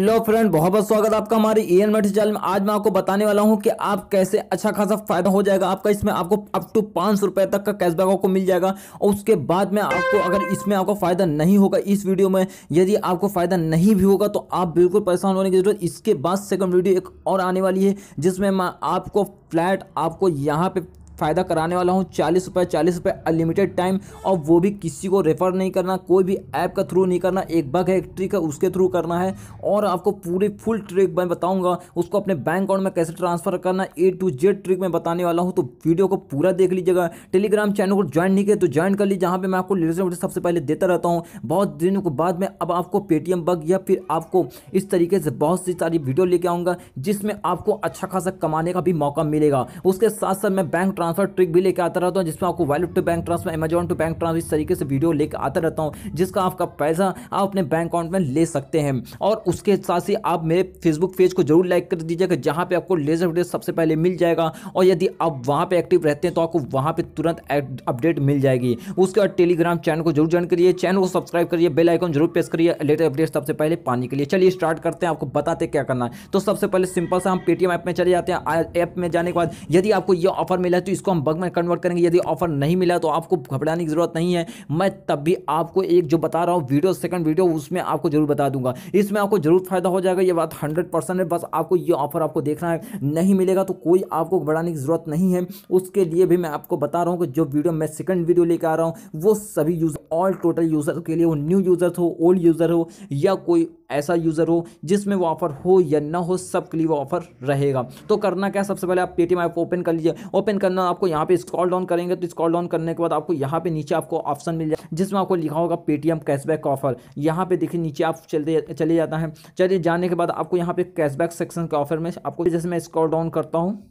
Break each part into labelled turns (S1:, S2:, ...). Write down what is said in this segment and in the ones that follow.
S1: hello friend बहुत बहुत स्वागत है आपका हमारे ई एन मेट चैनल में आज मैं आपको बताने वाला हूं कि आप कैसे अच्छा खासा फायदा हो जाएगा आपका इसमें आपको अप टू पाँच सौ रुपये तक का कैशबैक आपको मिल जाएगा और उसके बाद में आपको अगर इसमें आपको फायदा नहीं होगा इस वीडियो में यदि आपको फायदा नहीं भी होगा तो आप बिल्कुल परेशान होने की जरूरत इसके बाद सेकंड वीडियो एक और आने वाली है जिसमें मैं आपको फ्लैट आपको यहाँ पे फ़ायदा कराने वाला हूँ चालीस रुपये चालीस रुपये अनलिमिटेड टाइम और वो भी किसी को रेफ़र नहीं करना कोई भी ऐप का थ्रू नहीं करना एक बग है एक ट्रिक है उसके थ्रू करना है और आपको पूरी फुल ट्रिक मैं बताऊँगा उसको अपने बैंक अकाउंट में कैसे ट्रांसफ़र करना ए टू जेड ट्रिक मैं बताने वाला हूँ तो वीडियो को पूरा देख लीजिएगा टेलीग्राम चैनल को ज्वाइन नहीं किया तो ज्वाइन कर लीजिए जहाँ पर मैं आपको लेटेस्ट सबसे पहले देता रहता हूँ बहुत दिनों के बाद में अब आपको पेटीएम बग या फिर आपको इस तरीके से बहुत सी सारी वीडियो लेके आऊँगा जिसमें आपको अच्छा खासा कमाने का भी मौका मिलेगा उसके साथ साथ मैं बैंक ट्रांसफर ट्रिक भी लेकर आता रहता हूँ जिसमें आपको wallet to bank transfer Amazon to bank transfer इस तरीके से वीडियो लेकर आता रहता हूँ जिसका आपका पैसा आप अपने बैंक अकाउंट में ले सकते हैं और उसके साथ ही आप मेरे फेसबुक पेज को जरूर लाइक कर दीजिएगा जहाँ पर आपको लेजर वीडियो सबसे पहले मिल जाएगा और यदि आप वहाँ पर एक्टिव रहते हैं तो आपको वहाँ पर तुरंत अपडेट मिल जाएगी उसके बाद टेलीग्राम चैनल को जरूर ज्वाइन करिए चैनल को सब्सक्राइब करिए बेल आइकन जरूर प्रेस करिए लेटेस्ट अपडेट सबसे पहले पाने के लिए चलिए स्टार्ट करते हैं आपको बताते क्या करना है तो सबसे पहले सिंपल सा हम पेटीएम ऐप में चले जाते हैं ऐप में जाने के बाद यदि आपको यह ऑफर मिला है तो इसको हम बग में कन्वर्ट करेंगे यदि ऑफर नहीं मिला तो आपको घबराने की जरूरत नहीं है मैं तब भी आपको एक जो बता रहा हूँ वीडियो सेकंड वीडियो उसमें आपको जरूर बता दूंगा इसमें आपको जरूर फायदा हो जाएगा ये बात हंड्रेड परसेंट है बस आपको ये ऑफर आपको देखना है नहीं मिलेगा तो कोई आपको घबराने की जरूरत नहीं है उसके लिए भी मैं आपको बता रहा हूँ कि जो वीडियो मैं सेकंड वीडियो लेकर आ रहा हूँ वो सभी यूज ऑल टोटल यूजर के लिए वो न्यू यूजर हो ओल्ड यूजर हो या कोई ऐसा यूज़र हो जिसमें वो ऑफर हो या ना हो सबके लिए वो ऑफर रहेगा तो करना क्या सबसे पहले आप पेटीएम ऐप ओपन कर लीजिए ओपन करना आपको यहाँ पे स्क्रॉल डाउन करेंगे तो स्क्रॉल डाउन करने के बाद आपको यहाँ पे नीचे आपको ऑप्शन मिल जाए जिसमें आपको लिखा होगा पेटीएम कैशबैक ऑफर यहाँ पे देखिए नीचे आप चलते चले जाता है चलिए जाने के बाद आपको यहाँ पे कैशबैक सेक्शन के ऑफर में आपको जैसे मैं स्क्रॉल डाउन करता हूँ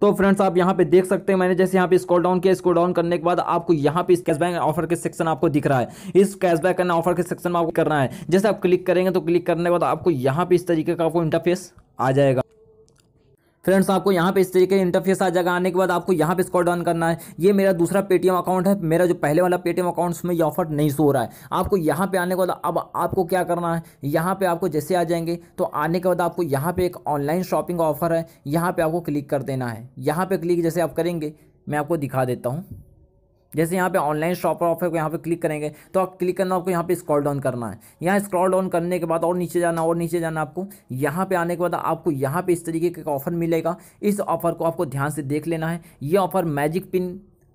S1: तो फ्रेंड्स आप यहाँ पे देख सकते हैं मैंने जैसे यहाँ पे स्कॉल डाउन किया स्क्रॉल डाउन करने के बाद आपको यहाँ पे इस कैशबैक ऑफर के सेक्शन आपको दिख रहा है इस कैशबैक करने ऑफर के सेक्शन में आपको करना है जैसे आप क्लिक करेंगे तो क्लिक करने के बाद आपको यहाँ पे इस तरीके का आपको इंटरफेस आ जाएगा फ्रेंड्स आपको यहाँ पे इस तरीके इंटरफेस आ जाएगा आने के बाद आपको यहाँ पे स्कॉल डाउन करना है ये मेरा दूसरा पेटीएम अकाउंट है मेरा जो पहले वाला पेटीएम अकाउंट उसमें ये ऑफर नहीं सो रहा है आपको यहाँ पे आने के बाद अब आपको क्या करना है यहाँ पे आपको जैसे आ जाएंगे तो आने के बाद आपको यहाँ पे एक ऑनलाइन शॉपिंग ऑफर है यहाँ पे आपको क्लिक कर देना है यहाँ पे क्लिक जैसे आप करेंगे मैं आपको दिखा देता हूँ जैसे यहाँ पे ऑनलाइन शॉपर ऑफर को यहाँ पे क्लिक करेंगे तो आप क्लिक करना आपको यहाँ पे स्क्रॉल डाउन करना है यहाँ स्क्रॉल डाउन करने के बाद और नीचे जाना और नीचे जाना आपको यहाँ पे आने के बाद आपको यहाँ पे इस तरीके का ऑफर मिलेगा इस ऑफर को आपको ध्यान से देख लेना है ये ऑफर मैजिक पिन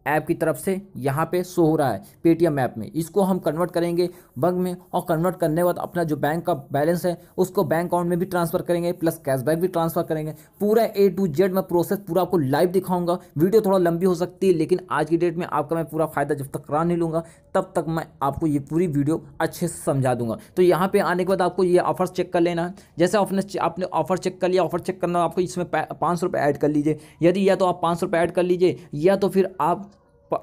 S1: ऐप की तरफ से यहाँ पे शो हो रहा है पेटीएम ऐप में इसको हम कन्वर्ट करेंगे बैंक में और कन्वर्ट करने के बाद अपना जो बैंक का बैलेंस है उसको बैंक अकाउंट में भी ट्रांसफर करेंगे प्लस कैशबैक भी ट्रांसफर करेंगे पूरा ए टू जेड मैं प्रोसेस पूरा आपको लाइव दिखाऊंगा वीडियो थोड़ा लंबी हो सकती है लेकिन आज की डेट में आपका मैं पूरा फ़ायदा जब तक करा नहीं लूँगा तब तक मैं आपको ये पूरी वीडियो अच्छे से समझा दूंगा तो यहाँ पर आने के बाद आपको ये ऑफर चेक कर लेना है जैसे आपने आपने ऑफर चेक कर लिया ऑफर चेक करना आपको इसमें पाँच सौ ऐड कर लीजिए यदि या तो आप पाँच सौ ऐड कर लीजिए या तो फिर आप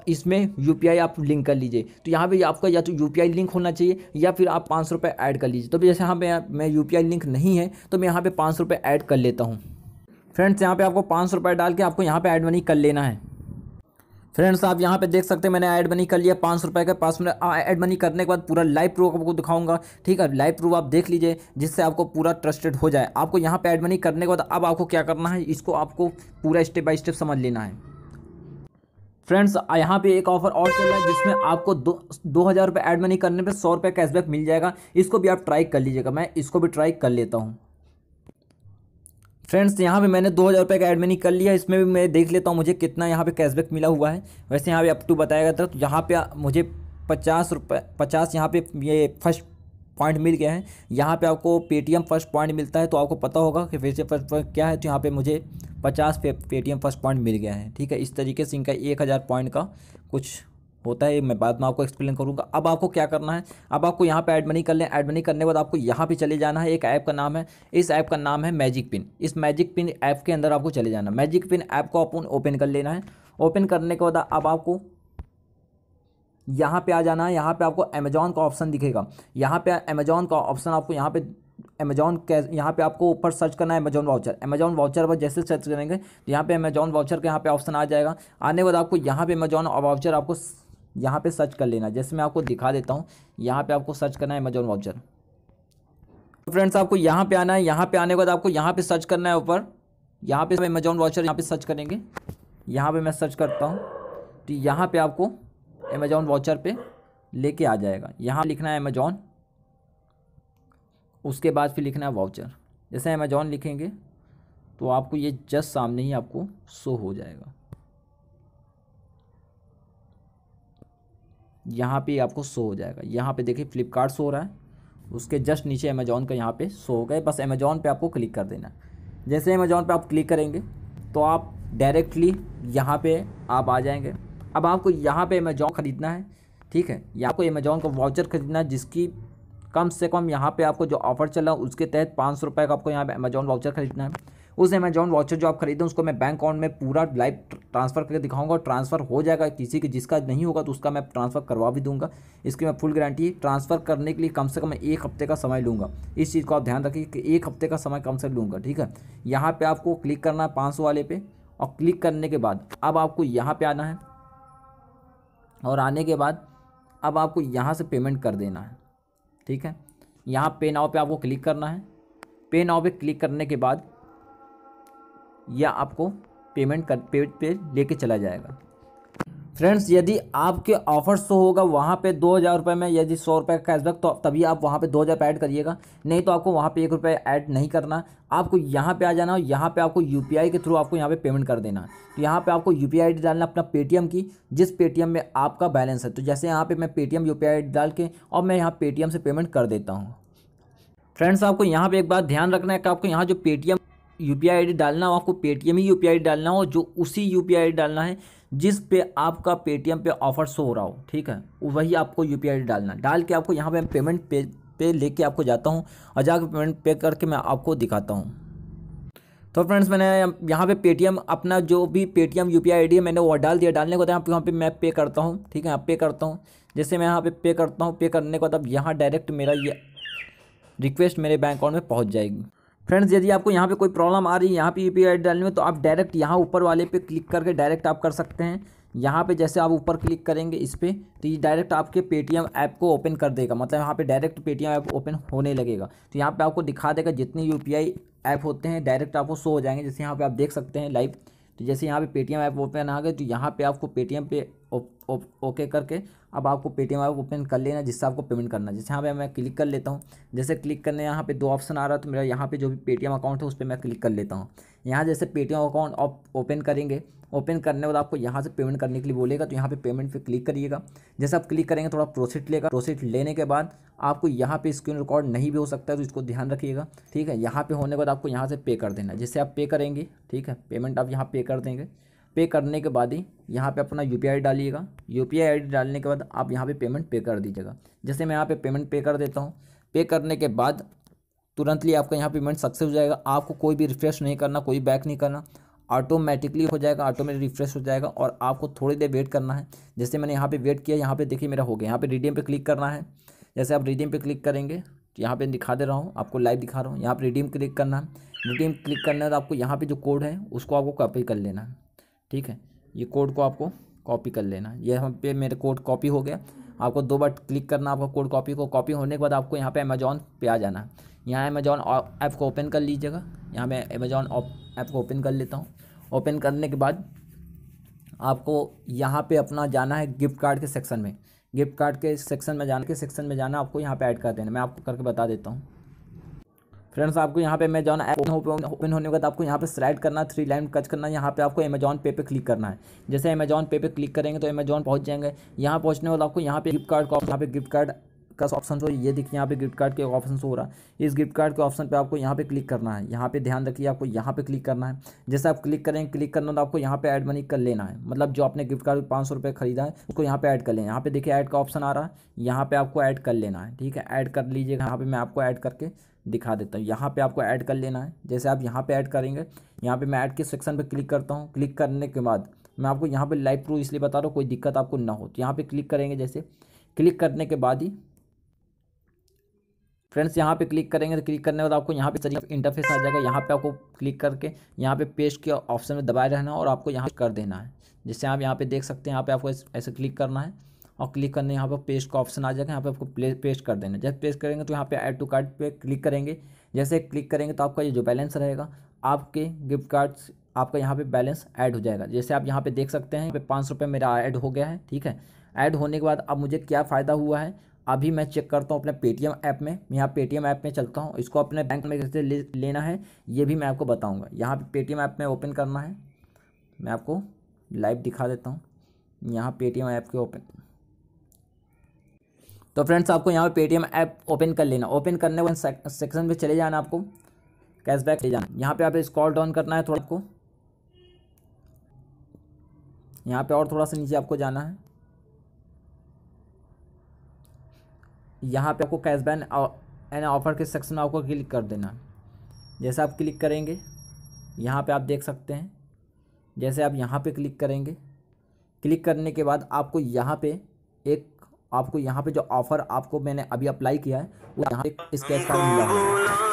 S1: इसमें यू आप लिंक कर लीजिए तो यहाँ पे आपका या तो यू लिंक होना चाहिए या फिर आप पाँच सौ रुपये ऐड कर लीजिए तो जैसे यहाँ पे मैं यू लिंक नहीं है तो मैं यहाँ पे पाँच सौ रुपये ऐड कर लेता हूँ फ्रेंड्स यहाँ पे आपको पाँच सौ रुपये डाल के आपको यहाँ पे ऐड मनी कर लेना है फ्रेंड्स आप यहाँ पे देख सकते हैं मैंने ऐड मनी कर लिया पाँच सौ रुपये का पास में ऐड मनी करने के बाद पूरा लाइव प्रूफ आपको दिखाऊंगा ठीक है लाइव प्रूफ आप देख लीजिए जिससे आपको पूरा ट्रस्टेड हो जाए आपको यहाँ पे ऐड मनी करने के बाद अब आपको क्या करना है इसको आपको पूरा स्टेप बाय स्टेप समझ लेना है फ्रेंड्स यहाँ पे एक ऑफर और चल रहा है जिसमें आपको दो दो हज़ार रुपये ऐड मनी करने पे सौ रुपये कैशबैक मिल जाएगा इसको भी आप ट्राई कर लीजिएगा मैं इसको भी ट्राई कर लेता हूँ फ्रेंड्स यहाँ पे मैंने दो हज़ार रुपये का एड मनी कर लिया इसमें भी मैं देख लेता हूँ मुझे कितना यहाँ पे कैशबैक मिला हुआ है वैसे यहाँ पे अप टू बताया गया था तो यहाँ पे मुझे पचास रुपये पचास यहाँ पे ये फर्स्ट पॉइंट मिल गया है यहाँ पे आपको पेटीएम फर्स्ट पॉइंट मिलता है तो आपको पता होगा कि फिर से फर्स्ट पॉइंट क्या है तो यहाँ पे मुझे पचास पेटीएम फर्स्ट पॉइंट मिल गया है ठीक है इस तरीके से इनका एक हज़ार पॉइंट का कुछ होता है मैं बाद में आपको एक्सप्लेन करूँगा अब आपको क्या करना है अब आपको यहाँ पर ऐड मनी कर लें एड मनी करने के बाद आपको यहाँ पे चले जाना है एक ऐप का नाम है इस ऐप का नाम है मैजिक पिन इस मैजिक पिन ऐप के अंदर आपको चले जाना मैजिक पिन ऐप को अपन ओपन कर लेना है ओपन करने के बाद अब आपको यहाँ पे आ जाना है यहाँ पे आपको अमेजॉन का ऑप्शन दिखेगा यहाँ पे अमेजॉन का ऑप्शन आपको यहाँ पे अमेजॉन कैश यहाँ पे आपको ऊपर सर्च करना है अमेजॉन वाउचर अमेजॉन वाउचर पर जैसे सर्च करेंगे तो यहाँ पे अमेजॉन वाउचर का यहाँ पे ऑप्शन आ जाएगा आने के बाद आपको यहाँ पे अमेजॉन वाउचर आपको यहाँ पे सर्च कर लेना जैसे मैं आपको दिखा देता हूँ यहाँ पे आपको सर्च करना है अमेजॉन वाउचर तो फ्रेंड्स आपको यहाँ पे आना है यहाँ पे आने के बाद आपको यहाँ पे सर्च करना है ऊपर यहाँ पे अमेजॉन वाउचर यहाँ पे सर्च करेंगे यहाँ पे मैं सर्च करता हूँ तो यहाँ पे आपको अमेज़ॉन वाचर पे लेके आ जाएगा यहाँ लिखना है अमेज़ॉन उसके बाद फिर लिखना है वाउचर जैसे अमेज़ॉन लिखेंगे तो आपको ये जस्ट सामने ही आपको शो हो जाएगा यहाँ पे आपको शो हो जाएगा यहाँ पे देखिए फ्लिपकार्ट शो हो रहा है उसके जस्ट नीचे अमेज़ॉन का यहाँ पे शो हो गया बस अमेज़ॉन पे आपको क्लिक कर देना जैसे अमेज़ॉन पे आप क्लिक करेंगे तो आप डायरेक्टली यहाँ पे आप आ जाएंगे अब आपको यहाँ पे अमेजोन ख़रीदना है ठीक है या आपको अमेजोन का वाउचर ख़रीदना है जिसकी कम से कम यहाँ पे आपको जो ऑफर चला उसके तहत पाँच सौ रुपये का आपको यहाँ पे अमेजोन वाउचर खरीदना है उस अमेजोन वाउचर जो आप खरीदें उसको मैं बैंक अकाउंट में पूरा लाइव ट्रांसफ़र करके दिखाऊंगा ट्रांसफ़र हो जाएगा किसी के जिसका नहीं होगा तो उसका मैं ट्रांसफ़र करवा भी दूंगा इसकी मैं फुल गारंटी ट्रांसफ़र करने के लिए कम से कम मैं एक हफ्ते का समय लूँगा इस चीज़ को आप ध्यान रखिए कि एक हफ्ते का समय कम से लूँगा ठीक है यहाँ पर आपको क्लिक करना है पाँच वाले पे और क्लिक करने के बाद अब आपको यहाँ पर आना है और आने के बाद अब आपको यहाँ से पेमेंट कर देना है ठीक है यहाँ पे नाव पे आपको क्लिक करना है पे नाव पे क्लिक करने के बाद यह आपको पेमेंट कर पे पे लेके चला जाएगा फ्रेंड्स यदि आपके ऑफर शो तो होगा वहाँ पे दो हज़ार रुपये में यदि सौ रुपये का कैशबैक तो तभी आप वहाँ पे दो हज़ार ऐड करिएगा नहीं तो आपको वहाँ पे एक रुपये ऐड नहीं करना आपको यहाँ पे आ जाना और यहाँ पे आपको यू के थ्रू आपको यहाँ पे पेमेंट कर देना तो यहाँ पे आपको यू पी डालना अपना पेटीएम की जिस पेटीएम में आपका बैलेंस है तो जैसे यहाँ पे मैं पेटीएम यू डाल के और मैं यहाँ पेटीएम से पेमेंट कर देता हूँ फ्रेंड्स आपको यहाँ पर एक बात ध्यान रखना है कि आपको यहाँ जो Paytm U P I I D डालना हो आपको पेटीएम ही यू पी आई डी डालना हो जो उसी U P I I D डालना है जिस पे आपका पेटीएम पे ऑफर शो हो रहा हो ठीक है वही आपको यू पी डालना डाल के आपको यहाँ पे पेमेंट पे पे लेके आपको जाता हूँ और जाकर पेमेंट पे करके मैं आपको दिखाता हूँ तो फ्रेंड्स मैंने यहाँ पे पेटीएम अपना जो भी पेटीएम यू पी आई है मैंने वो डाल दिया डालने के बाद यहाँ पे यहाँ मैं पे करता हूँ ठीक है यहाँ पे करता हूँ जैसे मैं यहाँ पे पे करता हूँ पे करने के बाद अब यहाँ डायरेक्ट मेरा ये रिक्वेस्ट मेरे बैंक अकाउंट में पहुँच जाएगी फ्रेंड्स यदि आपको यहाँ पे कोई प्रॉब्लम आ रही है यहाँ पे आई डालने में तो आप डायरेक्ट यहाँ ऊपर वाले पे क्लिक करके डायरेक्ट आप कर सकते हैं यहाँ पे जैसे आप ऊपर क्लिक करेंगे इस पर तो ये डायरेक्ट आपके पेटीएम ऐप को ओपन कर देगा मतलब यहाँ पे डायरेक्ट पेटीएम ऐप ओपन होने लगेगा तो यहाँ पे आपको दिखा देगा जितने यू ऐप होते हैं डायरेक्ट आपको शो हो जाएंगे जैसे यहाँ पे आप देख सकते हैं लाइव तो जैसे यहाँ पे पेटीएम ऐप ओपन आ गए तो यहाँ पे आपको पेटीएम पे ओके करके अब आपको पेटीएम ऐप ओपन कर लेना जिससे आपको पेमेंट करना है जैसे यहाँ पे मैं क्लिक कर लेता हूँ जैसे क्लिक करने यहाँ पे दो ऑप्शन आ रहा है तो मेरा यहाँ पे जो भी पेटीएम अकाउंट है उस पर मैं क्लिक कर लेता हूँ यहाँ जैसे पेटीएम अकाउंट आप ओपन करेंगे ओपन करने के बाद आपको यहाँ से पेमेंट करने के लिए बोलेगा तो यहाँ पे पेमेंट पे क्लिक करिएगा जैसे आप क्लिक करेंगे थोड़ा प्रोसेट लेगा प्रोसेट लेने के बाद आपको यहाँ पर स्क्रीन रिकॉर्ड नहीं भी हो सकता है तो इसको ध्यान रखिएगा ठीक है यहाँ पे होने के बाद आपको यहाँ से पे कर देना जिससे आप पे करेंगे ठीक है पेमेंट आप यहाँ पे कर देंगे पे करने के बाद ही यहाँ पे अपना यू पी डालिएगा यू पी डालने के बाद आप यहाँ पे पेमेंट पे कर दीजिएगा जैसे मैं यहाँ पे पेमेंट पे कर देता हूँ पे करने के बाद तुरंतली आपका यहाँ पेमेंट सक्सेस हो जाएगा आपको कोई भी रिफ्रेश नहीं करना कोई बैक नहीं करना ऑटोमेटिकली हो जाएगा ऑटोमेटिक रिफ्रेश हो जाएगा और आपको थोड़ी देर वेट करना है जैसे मैंने यहाँ पर वेट किया यहाँ पर देखिए मेरा हो गया यहाँ पर रिडीम पे क्लिक करना है जैसे आप रिडीम पे क्लिक करेंगे यहाँ पर दिखा दे रहा हूँ आपको लाइव दिखा रहा हूँ यहाँ पर रिडीम क्लिक करना है रिडीम क्लिक करना है तो आपको यहाँ पर जो कोड है उसको आपको कॉपी कर लेना है ठीक है ये कोड को आपको कॉपी कर लेना ये यहाँ पे मेरे कोड कॉपी हो गया आपको दो बार क्लिक करना आपका कोड कॉपी को कॉपी होने के बाद आपको यहाँ पे अमेजॉन पे आ जाना है यहाँ अमेजॉन ऐप को ओपन कर लीजिएगा यहाँ मैं अमेजॉन ऐप को ओपन कर लेता हूँ ओपन करने के बाद आपको यहाँ पे अपना जाना है गिफ्ट कार्ड के सेक्शन में गिफ्ट कार्ड के सेक्शन में जाने के सेक्शन में जाना आपको यहाँ पे ऐड कर देना मैं आपको करके बता देता हूँ फ्रेंड्स आपको यहाँ पे अमेजॉन ऐप ओपन होने के बाद आपको यहाँ पे स्लाइड करना थ्री लाइन टच करना यहाँ पे आपको अमेजॉन पे पे क्लिक करना है जैसे अमेजॉन पे पे क्लिक करेंगे तो अमेजॉन पहुँच जाएंगे यहाँ पहुँचने बाद आपको यहाँ पे गिफ्ट कार्ड का यहाँ पे गिफ्ट कार्ड का ऑप्शन जो ये देखिए यहाँ पे गिफ्ट कार्ड के ऑप्शन हो रहा है इस गिफ्ट कार्ड के ऑप्शन पे आपको यहाँ पे क्लिक करना है यहाँ पे ध्यान रखिए आपको यहाँ पे क्लिक करना है जैसे आप क्लिक करेंगे क्लिक करना तो आपको यहाँ पे ऐड मनी कर लेना है मतलब जो आपने गिफ्ट कार्ड पाँच सौ रुपये खरीदा है उसको यहाँ पे ऐड कर लें यहाँ पे देखिए ऐड का ऑप्शन आ रहा है यहाँ पे आपको ऐड कर लेना है ठीक है ऐड कर लीजिएगा यहाँ पे मैं आपको ऐड करके दिखा देता हूँ यहाँ पे आपको ऐड कर लेना है जैसे आप यहाँ पे ऐड करेंगे यहाँ पे मैं ऐड के सेक्शन पे क्लिक करता हूँ क्लिक करने के बाद मैं आपको यहाँ पे लाइव प्रूफ इसलिए बता रहा हूँ कोई दिक्कत आपको ना हो तो यहाँ पे क्लिक करेंगे जैसे क्लिक करने के बाद ही फ्रेंड्स यहाँ पे क्लिक करेंगे तो क्लिक करने के बाद आपको यहाँ पे इंटरफेस आ जाएगा यहाँ पे आपको क्लिक करके यहाँ पे पेस्ट के ऑप्शन में दबाए रहना और आपको यहाँ कर देना है जिससे आप यहाँ पे देख सकते हैं यहाँ पे आपको ऐसे क्लिक करना है और क्लिक करने यहाँ पर पेस्ट का ऑप्शन आ जाएगा यहाँ पे आपको प्ले पेस्ट कर देना जब पेस्ट करेंगे तो यहाँ पे ऐड टू कार्ड पे क्लिक करेंगे जैसे क्लिक करेंगे तो आपका ये जो बैलेंस रहेगा आपके गिफ्ट कार्ड्स आपका यहाँ पे बैलेंस ऐड हो जाएगा जैसे आप यहाँ पे देख सकते हैं पाँच सौ रुपये मेरा ऐड हो गया है ठीक है ऐड होने के बाद अब मुझे क्या फ़ायदा हुआ है अभी मैं चेक करता हूँ अपने पेटीएम ऐप में यहाँ पेटीएम ऐप में चलता हूँ इसको अपने बैंक में कैसे ले, लेना है ये भी मैं आपको बताऊँगा यहाँ पे पेटीएम ऐप में ओपन करना है मैं आपको लाइव दिखा देता हूँ यहाँ पेटीएम ऐप के ओपन तो फ्रेंड्स आपको यहाँ पे पेटीएम ऐप ओपन कर लेना ओपन करने के सेक्शन पे चले जाना आपको कैशबैक ले जाना यहाँ पे आप स्क्रॉल डाउन करना है थोड़ा आपको यहाँ पे और थोड़ा सा नीचे आपको जाना है यहाँ पे आपको कैश बैन एंड ऑफर के सेक्शन में आपको क्लिक कर देना जैसे आप क्लिक करेंगे यहाँ पे आप देख सकते हैं जैसे आप यहाँ पे क्लिक करेंगे क्लिक करने के बाद आपको यहाँ पे एक आपको यहाँ पे जो ऑफ़र आपको मैंने अभी अप्लाई किया है वो यहाँ पे इस कैश कार्ड मिला है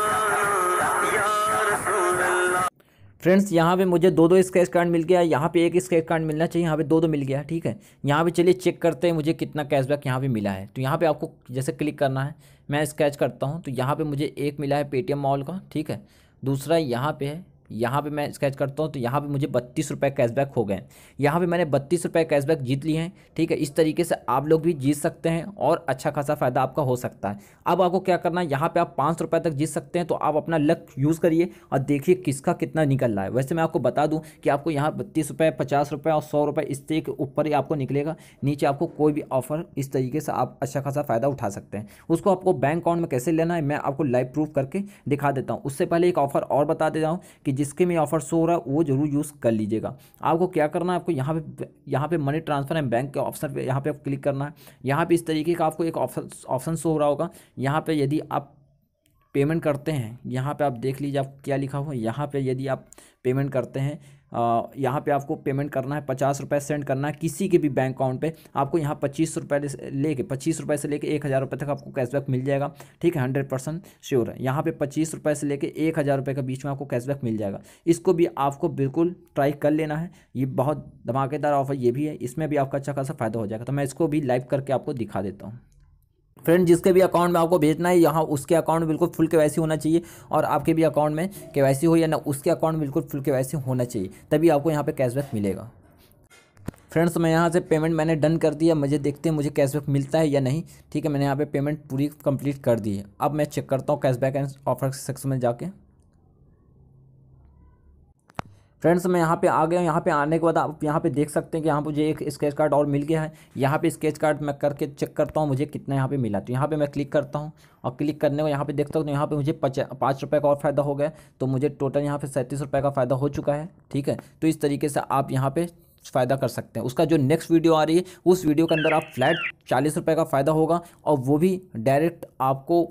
S1: फ्रेंड्स यहाँ पे मुझे दो दो स्क्रैच कार्ड मिल गया यहाँ पे एक स्क्रैच कार्ड मिलना चाहिए यहाँ पे दो दो मिल गया ठीक है यहाँ पे चलिए चेक करते हैं मुझे कितना कैशबैक यहाँ पे मिला है तो यहाँ पे आपको जैसे क्लिक करना है मैं स्क्रैच करता हूँ तो यहाँ पे मुझे एक मिला है पेटीएम मॉल का ठीक है दूसरा यहाँ पे है यहाँ पे मैं स्केच करता हूँ तो यहाँ पे मुझे बत्तीस रुपये कैशबैक हो गए यहाँ पे मैंने बत्तीस रुपये कैशबैक जीत लिए हैं ठीक है इस तरीके से आप लोग भी जीत सकते हैं और अच्छा खासा फ़ायदा आपका हो सकता है अब आपको क्या करना है यहाँ पर आप पाँच रुपये तक जीत सकते हैं तो आप अपना लक यूज़ करिए और देखिए किसका कितना निकल रहा है वैसे मैं आपको बता दूँ कि आपको यहाँ बत्तीस रुपये पचास रुपये और सौ रुपये इस के ऊपर ही आपको निकलेगा नीचे आपको कोई भी ऑफर इस तरीके से आप अच्छा खासा फ़ायदा उठा सकते हैं उसको आपको बैंक अकाउंट में कैसे लेना है मैं आपको लाइव प्रूफ करके दिखा देता हूँ उससे पहले एक ऑफर और बता देता हूँ कि जिसके में ऑफर शो हो रहा है वो जरूर यूज़ कर लीजिएगा आपको क्या करना है आपको यहाँ पे यहाँ पे मनी ट्रांसफर एंड बैंक के ऑप्शन पे यहाँ पे आप क्लिक करना है यहाँ पे इस तरीके का आपको एक ऑप्शन ऑप्शन शो हो रहा होगा यहाँ पे यदि आप पेमेंट करते हैं यहाँ पे आप देख लीजिए आप क्या लिखा हुआ है यहाँ पे यदि आप पेमेंट करते हैं यहाँ पे आपको पेमेंट करना है पचास रुपये सेंड करना है किसी के भी बैंक अकाउंट पे आपको यहाँ पच्चीस रुपये लेके पच्चीस रुपये से लेके एक हज़ार रुपये तक आपको कैशबैक मिल जाएगा ठीक है हंड्रेड परसेंट श्योर है यहाँ पे पच्चीस रुपये से लेके एक हज़ार रुपये के बीच में आपको कैशबैक मिल जाएगा इसको भी आपको बिल्कुल ट्राई कर लेना है ये बहुत धमाकेदार ऑफर ये भी है इसमें भी आपका अच्छा खासा फ़ायदा हो जाएगा तो मैं इसको भी लाइव करके आपको दिखा देता हूँ फ्रेंड जिसके भी अकाउंट में आपको भेजना है यहाँ उसके अकाउंट बिल्कुल फुल के वैसी होना चाहिए और आपके भी अकाउंट में के वैसी हो या ना उसके अकाउंट बिल्कुल फुल के वैसी होना चाहिए तभी आपको यहाँ पर कैशबैक मिलेगा फ्रेंड्स मैं यहाँ से पेमेंट मैंने डन कर दिया मुझे देखते हैं मुझे कैशबैक मिलता है या नहीं ठीक है मैंने यहाँ पे पेमेंट पूरी कंप्लीट कर दी है अब मैं चेक करता हूँ कैशबैक एंड ऑफर सेक्शन में जाके फ्रेंड्स मैं यहाँ पे आ गया हूँ यहाँ पे आने के बाद आप यहाँ पे देख सकते हैं कि यहाँ मुझे एक स्केच कार्ड और मिल गया है यहाँ पे स्केच कार्ड मैं करके चेक करता हूँ मुझे कितना यहाँ पे मिला तो यहाँ पे मैं क्लिक करता हूँ और क्लिक करने को यहाँ पे देखता हूँ तो यहाँ पे मुझे पाँच रुपये का और फ़ायदा हो गया तो मुझे टोटल यहाँ पे सैंतीस रुपये का फ़ायदा हो चुका है ठीक है तो इस तरीके से आप यहाँ पर फ़ायदा कर सकते हैं उसका जो नेक्स्ट वीडियो आ रही है उस वीडियो के अंदर आप फ्लैट चालीस रुपये का फ़ायदा होगा और वो भी डायरेक्ट आपको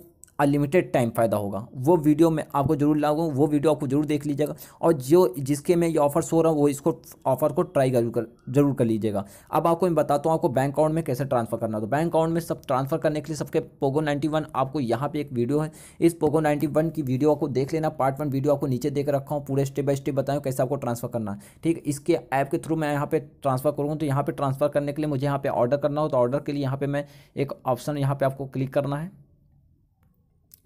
S1: अनलिमिटेड टाइम फ़ायदा होगा वो वीडियो मैं आपको जरूर लाऊंगा वो वीडियो आपको जरूर देख लीजिएगा और जो जिसके मैं ये ऑफर हो रहा हूँ वो इसको ऑफर को ट्राई कर जरूर कर लीजिएगा अब आपको मैं बताता हूँ आपको बैंक अकाउंट में कैसे ट्रांसफ़र करना तो बैंक अकाउंट में सब ट्रांसफ़र करने के लिए सबके पोगो नाइन्टी आपको यहाँ पर एक वीडियो है इस पोगो नाइन्टी की वीडियो आपको देख लेना पार्ट वन वीडियो आपको नीचे देख रखा हूँ पूरे स्टेप बाय स्टेप बताऊँ कैसे आपको ट्रांसफ़र करना ठीक है इसके ऐप के थ्रू मैं यहाँ पर ट्रांसफ़र करूँगा तो यहाँ पर ट्रांसफ़र करने के लिए मुझे यहाँ पर ऑर्डर करना हो तो ऑर्डर के लिए यहाँ पर मैं एक ऑप्शन यहाँ पर आपको क्लिक करना है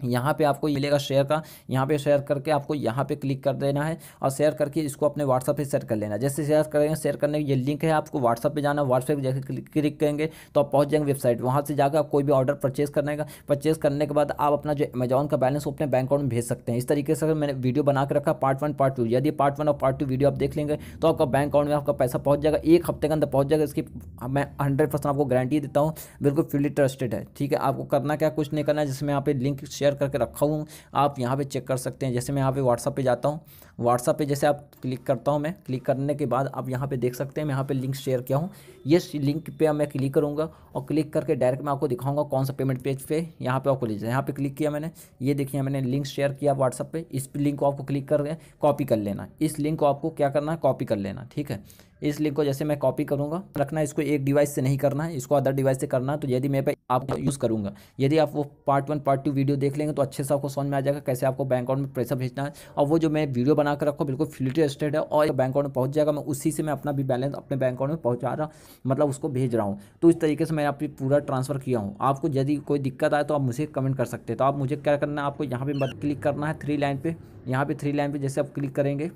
S1: यहाँ पे आपको मिलेगा शेयर का यहाँ पे शेयर करके आपको यहाँ पे क्लिक कर देना है और शेयर करके इसको अपने व्हाट्सअप पे शेयर कर लेना है जैसे शेयर करेंगे शेयर करने की ये लिंक है आपको व्हाट्सअप पे जाना व्हाट्सएप पे जाकर क्लिक करेंगे तो आप पहुँच जाएंगे वेबसाइट वहाँ से जाकर आप कोई भी ऑर्डर परचेज करने का परचेज करने के बाद आप अपना जो अमेजॉन का बैलेंस अपने बैंक अकाउंट में भेज सकते हैं इस तरीके से मैंने वीडियो बना के रखा पार्ट वन पार्ट टू यदि पार्ट वन और पार्ट टू वीडियो आप देख लेंगे तो आपका बैंक अकाउंट में आपका पैसा पहुँच जाएगा एक हफ्ते के अंदर पहुँच जाएगा इसकी मैं हंड्रेड आपको गारंटी देता हूँ बिल्कुल फुली ट्रस्टेड है ठीक है आपको करना क्या कुछ नहीं करना जिसमें यहाँ पे लिंक शेयर शेयर करके रखा हूँ आप यहाँ पे चेक कर सकते हैं जैसे मैं यहाँ पे व्हाट्सअप पे जाता हूँ व्हाट्सअप पे जैसे आप क्लिक करता हूँ मैं क्लिक करने के बाद आप यहाँ पे देख सकते हैं मैं यहाँ पे लिंक शेयर किया हूँ ये लिंक पे मैं क्लिक करूँगा और क्लिक करके डायरेक्ट मैं आपको दिखाऊंगा कौन सा पेमेंट पेज पे यहाँ पे आपको ले जाए यहाँ पे क्लिक किया मैंने ये देखिए मैंने लिंक शेयर किया व्हाट्सअप पर इस लिंक को आपको क्लिक करके कॉपी कर लेना इस लिंक को आपको क्या करना है कॉपी कर लेना ठीक है इस लिंक को जैसे मैं कॉपी करूँगा रखना इसको एक डिवाइस से नहीं करना है इसको अदर डिवाइस से करना है तो यदि मैं आप यूज़ करूँगा यदि आप वो part one part two video देख लेंगे तो अच्छे से आपको समझ में आ जाएगा कैसे आपको बैंक अकाउंट में पैसा भेजना है और वो जो मैं वीडियो बनाकर रखो बिल्कुल फ्लिटी स्टेट है और बैंक अकाउंट में पहुँच जाएगा मैं उसी से मैं अपना भी बैलेंस अपने बैंक अकाउंट में पहुँचा रहा मतलब उसको भेज रहा हूँ तो इस तरीके से मैं आप पूरा ट्रांसफ़र किया हूँ आपको यदि कोई दिक्कत आए तो आप मुझे कमेंट कर सकते हैं तो आप मुझे क्या करना है आपको यहाँ पर क्लिक करना है थ्री लाइन पर यहाँ पर थ्री लाइन पर जैसे आप क्लिक करेंगे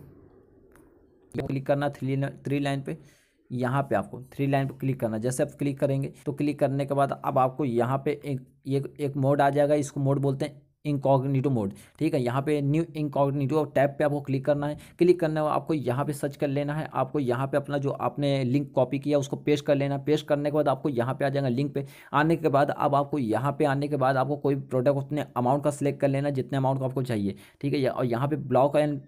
S1: क्लिक करना थ्री थ्री लाइन पे यहाँ पे आपको थ्री लाइन पे क्लिक करना जैसे आप क्लिक करेंगे तो क्लिक करने के बाद अब आपको यहाँ पे एक एक एक मोड आ जाएगा इसको मोड बोलते हैं इनकॉग्निटो मोड ठीक है यहाँ पे न्यू इनकॉग्निटो टैब पे आपको क्लिक करना है क्लिक करने के आपको यहाँ पे सर्च कर लेना है आपको यहाँ पे अपना जो आपने लिंक कॉपी किया उसको पेस्ट कर लेना पेस्ट करने के बाद आपको यहाँ पे आ जाएगा लिंक पे आने के बाद अब आपको यहाँ पे आने के बाद आपको कोई प्रोडक्ट उतने अमाउंट का सिलेक्ट कर लेना जितने अमाउंट का आपको चाहिए ठीक है और यहाँ पर ब्लॉक एंड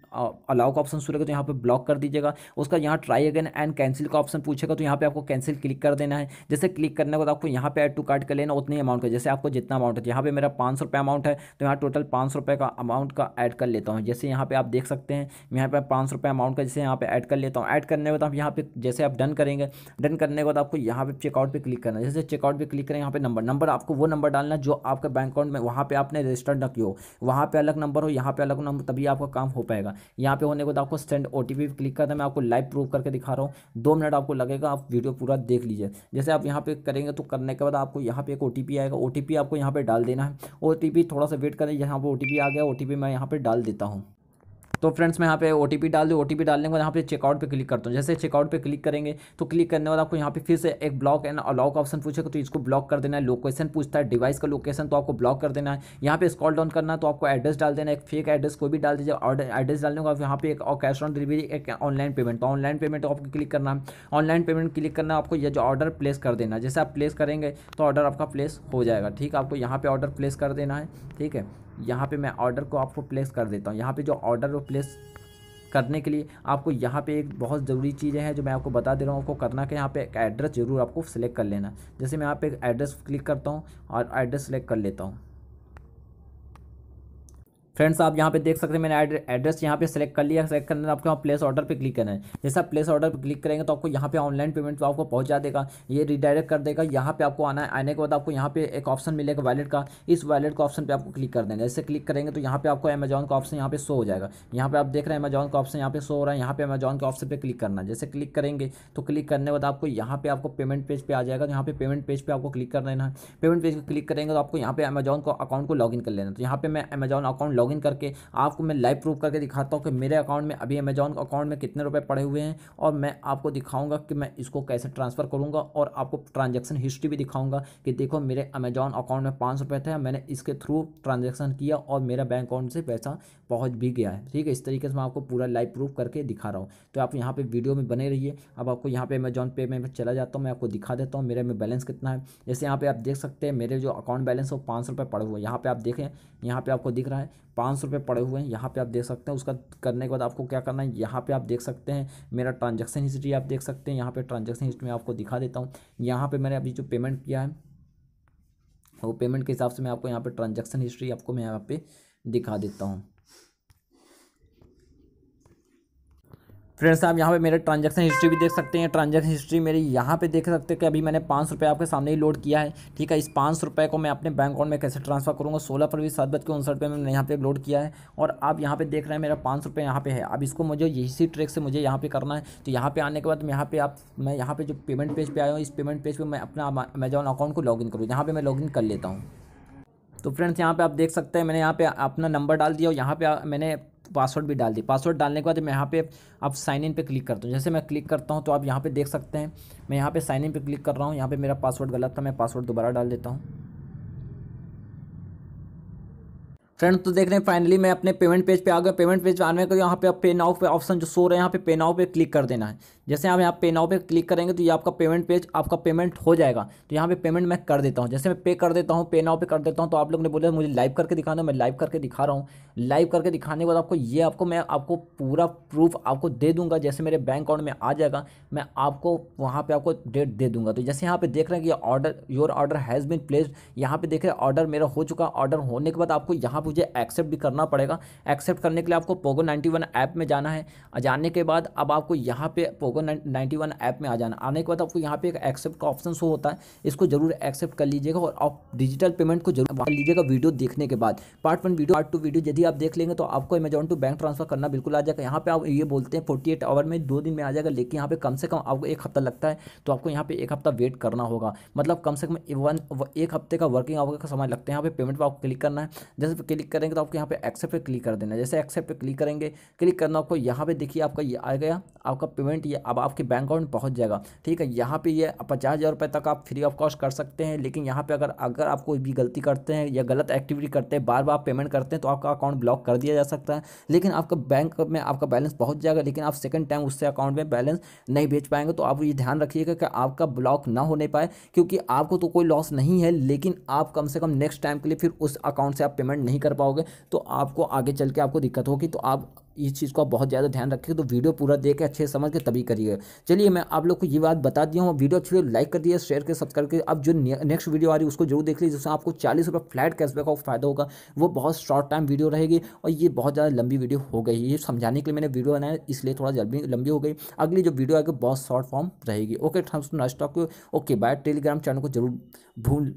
S1: अलाउ का ऑप्शन शुरू तो यहाँ पर ब्लॉक कर दीजिएगा उसका यहाँ ट्राई अगेन एंड कैंसिल का ऑप्शन पूछेगा तो यहाँ पर आपको कैंसिल क्लिक कर देना है जैसे क्लिक करने के बाद आपको यहाँ पे एड टू कार्ड कर लेना उतनी अमाउंट का जैसे आपको जितना अमाउंट है यहाँ पर मेरा पाँच अमाउंट है तो यहाँ टोटल पाँच सौ रुपये का अमाउंट का ऐड कर लेता हूँ जैसे यहाँ पे आप देख सकते हैं यहाँ पे पाँच सौ रुपये अमाउंट का जैसे यहाँ पे ऐड कर लेता हूँ ऐड करने के बाद आप यहाँ पे जैसे आप डन करेंगे डन करने के बाद आपको यहाँ पे चेकआउट पे क्लिक करना है जैसे चेकआउट पे क्लिक करें यहाँ पे नंबर नंबर आपको वो नंबर डालना जो आपके बैंक अकाउंट में वहाँ पर आपने रजिस्टर न किया हो वहाँ पर अलग नंबर हो यहाँ पर अलग नंबर तभी आपका काम हो पाएगा यहाँ पर होने के बाद आपको सेंड ओ टी क्लिक करना है मैं आपको लाइव प्रूव करके दिखा रहा हूँ दो मिनट आपको लगेगा आप वीडियो पूरा देख लीजिए जैसे आप यहाँ पर करेंगे तो करने के बाद आपको यहाँ पर एक ओ आएगा ओ आपको यहाँ पर डाल देना है ओ थोड़ा सा वेट वेट करें यहाँ पर ओ आ गया ओ मैं यहाँ पर डाल देता हूँ तो फ्रेंड्स मैं यहाँ पे ओ डाल दूँ ओ डालने के बाद यहाँ पे चेकआउट पे क्लिक करता हूँ जैसे चेकआउट पे क्लिक करेंगे तो क्लिक करने बाद आपको यहाँ पे फिर से एक ब्लॉक एंड अलॉक ऑप्शन पूछेगा तो इसको ब्लॉक कर देना है लोकेशन पूछता है डिवाइस का लोकेशन तो आपको ब्लॉक कर देना है यहाँ पे स्कॉल डाउन करना है तो आपको एड्रेस डाल देना है एक फेक एड्रेस को भी डाल दीजिए एड्रेस डालने का यहाँ पे एक और कैश ऑन डिलीवरी एक ऑनलाइन पेमेंट तो ऑनलाइन पेमेंट तो आपको क्लिक करना है ऑनलाइन पेमेंट क्लिक करना है आपको यह जो ऑर्डर प्लेस कर देना है जैसे आप प्लेस करेंगे तो ऑर्डर आपका प्लेस हो जाएगा ठीक है आपको यहाँ पर ऑर्डर प्लेस कर देना है ठीक है यहाँ पे मैं ऑर्डर को आपको प्लेस कर देता हूँ यहाँ पे जो ऑर्डर वो प्लेस करने के लिए आपको यहाँ पे एक बहुत ज़रूरी चीज़ है जो मैं आपको बता दे रहा हूँ आपको करना कि यहाँ पे एक एड्रेस ज़रूर आपको सेलेक्ट कर लेना जैसे मैं यहाँ पे एड्रेस क्लिक करता हूँ और एड्रेस सेलेक्ट कर लेता हूँ फ्रेंड्स आप यहाँ पे देख सकते हैं मैंने एड्रेस यहाँ पे सेलेक्ट कर लिया सेलेक्ट करना आपको यहाँ प्लेस ऑर्डर पे क्लिक करना है जैसे आप प्लेस ऑर्डर पे क्लिक करेंगे तो आपको यहाँ पे ऑनलाइन पेमेंट आपको पहुँचा देगा ये रिडायरेक्ट कर देगा यहाँ पे आपको आना है आने के बाद आपको यहाँ पे एक ऑप्शन मिलेगा वैलेट का इस वैलेट का ऑप्शन पर आपको क्लिक कर देना जैसे क्लिक करेंगे तो यहाँ पे आपको अमेजॉन का ऑप्शन यहाँ पे शो हो जाएगा यहाँ पे आप देख रहे हैं अमेजॉन का ऑप्शन यहाँ पे शो हो रहा है यहाँ पे अमेजॉन के ऑप्शन पर क्लिक करना जैसे क्लिक करेंगे तो क्लिक करने के बाद आपको यहाँ पे आपको पेमेंट पेज पर आ जाएगा तो यहाँ पे पेमेंट पेज पर आपको क्लिक कर लेना है पेमेंट पेज पर क्लिक करेंगे तो आपको यहाँ पे अमेजॉन का अकाउंट को लॉग कर लेना तो यहाँ पे मैं अमेजॉन अकाउंट लॉगिन करके आपको मैं लाइव प्रूफ करके दिखाता हूँ कि मेरे अकाउंट में अभी अमेजॉन अकाउंट में कितने रुपये पड़े हुए हैं और मैं आपको दिखाऊंगा कि मैं इसको कैसे ट्रांसफ़र करूँगा और आपको ट्रांजेक्शन हिस्ट्री भी दिखाऊँगा कि देखो मेरे अमेजॉन अकाउंट में पाँच रुपये थे मैंने इसके थ्रू ट्रांजेक्शन किया और मेरा बैंक अकाउंट से पैसा पहुँच भी गया है ठीक है इस तरीके से मैं आपको पूरा लाइव प्रूफ करके दिखा रहा हूँ तो आप यहाँ पर वीडियो में बने रहिए अब आपको यहाँ पर अमेजॉन पे में चला जाता हूँ मैं आपको दिखा देता हूँ मेरे में बैलेंस कितना है जैसे यहाँ पर आप देख सकते हैं मेरे जो अकाउंट बैलेंस है वो पाँच रुपये पड़े हुए हैं यहाँ पर आप देखें यहाँ पर आपको दिख रहा है पाँच सौ रुपये पड़े हुए हैं यहाँ पर आप देख सकते हैं उसका करने के बाद आपको क्या करना है यहाँ पर आप देख सकते हैं मेरा ट्रांजेक्शन हिस्ट्री आप देख सकते हैं यहाँ पर ट्रांजेक्शन हिस्ट्री में आपको दिखा देता हूँ यहाँ पर मैंने अभी जो पेमेंट किया है वो पेमेंट के हिसाब से मैं आपको यहाँ पे ट्रांजैक्शन हिस्ट्री आपको मैं यहाँ पे दिखा देता हूँ फ्रेंड्स आप यहाँ पे मेरे ट्रांजैक्शन हिस्ट्री भी देख सकते हैं ट्रांजैक्शन हिस्ट्री मेरी यहाँ पे देख सकते हैं कि अभी मैंने पाँच रुपये आपके सामने ही लोड किया है ठीक है इस पाँच रुपये को मैं अपने बैंक अकाउंट में कैसे ट्रांसफर करूँगा सोलह फरवरी सात बज के उनसठ रुपये मैंने यहाँ पे लोड किया है और आप यहाँ पे देख रहे हैं मेरा पाँच रुपये यहाँ पे है अब इसको मुझे इसी ट्रेक से मुझे यहाँ पे करना है तो यहाँ पे आने के बाद यहाँ पे आप मैं यहाँ पे जो पेमेंट पेज पर आया हूँ इस पेमेंट पेज पर मैं अपना अमेजॉन अकाउंट को इन करूँ यहाँ पर मैं इन कर लेता हूँ तो फ्रेंड्स यहाँ पे आप देख सकते हैं मैंने यहाँ पे अपना नंबर डाल दिया और यहाँ पे मैंने पासवर्ड भी डाल दी पासवर्ड डालने के बाद मैं यहाँ पे आप साइन इन पे क्लिक करता हूँ जैसे मैं क्लिक करता हूँ तो आप यहाँ पे देख सकते हैं मैं यहाँ पे साइन इन पे क्लिक कर रहा हूँ यहाँ पे मेरा पासवर्ड गलत था मैं पासवर्ड दोबारा डाल देता हूँ फ्रेंड तो देख रहे हैं फाइनली मैं अपने पेमेंट पेज पे आ गया पेमेंट पेज पे आने के यहाँ पे पे नाउ पे ऑप्शन जो सो रहे हैं यहाँ पे पे नाउ पे क्लिक कर देना है जैसे आप यहाँ पे नाव पे क्लिक करेंगे तो ये आपका पेमेंट पेज आपका पेमेंट हो जाएगा तो यहाँ पे पेमेंट मैं कर देता हूँ जैसे मैं पे कर देता हूँ पे नाव पे कर देता हूँ तो आप लोग ने बोला मुझे लाइव करके दिखा दो मैं लाइव करके दिखा रहा हूँ लाइव करके दिखाने के बाद आपको ये आपको मैं आपको पूरा प्रूफ आपको दे दूंगा जैसे मेरे बैंक अकाउंट में आ जाएगा मैं आपको वहाँ पर आपको डेट दे दूंगा तो जैसे यहाँ पर देख रहे हैं कि order your order has been placed यहाँ पर देख रहे ऑर्डर मेरा हो चुका ऑर्डर होने के बाद आपको यहाँ पर मुझे एक्सेप्ट भी करना पड़ेगा एक्सेप्ट करने के लिए आपको पोगो नाइन्टी ऐप में जाना है जाने के बाद अब आपको यहाँ पे ओपन नाइन्टी वन ऐप में आ जाना आने के बाद आपको यहाँ पे एक एक्सेप्ट का ऑप्शन शो होता है इसको जरूर एक्सेप्ट कर लीजिएगा और आप डिजिटल पेमेंट को जरूर कर लीजिएगा वीडियो देखने के बाद part one video part two video यदि आप देख लेंगे तो आपको अमेजॉन टू बैंक ट्रांसफर करना बिल्कुल आ जाएगा यहाँ पर आप ये बोलते हैं फोर्टी एट आवर में दो दिन में आ जाएगा लेकिन यहाँ पर कम से कम आपको एक हफ्ता लगता है तो आपको यहाँ पर एक हफ्ता वेट करना होगा मतलब कम से कम वन एक हफ्ते का वर्किंग आवर का समय लगता है यहाँ पर पेमेंट पर आपको क्लिक करना है जैसे क्लिक करेंगे तो आपको यहाँ पर एक्सेप्ट पर क्लिक कर देना जैसे एक्सेप्ट पर क्लिक करेंगे क्लिक करना आपको यहाँ पे देखिए आपका ये आ गया आपका पेमेंट ये अब आपके बैंक अकाउंट पहुँच जाएगा ठीक है यहाँ पर ये पचास हज़ार रुपये तक आप फ्री ऑफ कॉस्ट कर सकते हैं लेकिन यहाँ पर अगर अगर आप कोई भी गलती करते हैं या गलत एक्टिविटी करते हैं बार बार आप पेमेंट करते हैं तो आपका अकाउंट ब्लॉक कर दिया जा सकता है लेकिन आपका बैंक में आपका बैलेंस पहुँच जाएगा लेकिन आप सेकेंड टाइम उससे अकाउंट में बैलेंस नहीं भेज पाएंगे तो आप ये ध्यान रखिएगा कि आपका ब्लॉक ना होने पाए क्योंकि आपको तो कोई लॉस नहीं है लेकिन आप कम से कम नेक्स्ट टाइम के लिए फिर उस अकाउंट से आप पेमेंट नहीं कर पाओगे तो आपको आगे चल के आपको दिक्कत होगी तो आप इस चीज़ को आप बहुत ज़्यादा ध्यान रखिए तो वीडियो पूरा देख के अच्छे समझ के तभी करिए चलिए मैं आप लोग को ये बात बता दिया हूँ वीडियो अच्छी तो लाइक कर दिए शेयर कर सब्सक्राइब करिए अब जो नेक्स्ट वीडियो आ रही है उसको जरूर देख लीजिए जिससे आपको चालीस रुपये फ्लैट कैशबैक का फायदा होगा वो बहुत शॉर्ट टाइम वीडियो रहेगी और ये बहुत ज़्यादा लंबी वीडियो हो गई ये समझाने के लिए मैंने वीडियो बनाया इसलिए थोड़ा जल्दी लंबी हो गई अगली जो वीडियो आएगी बहुत शॉर्ट फॉर्म रहेगी okay thanks to not okay bye Telegram channel को जरूर भूल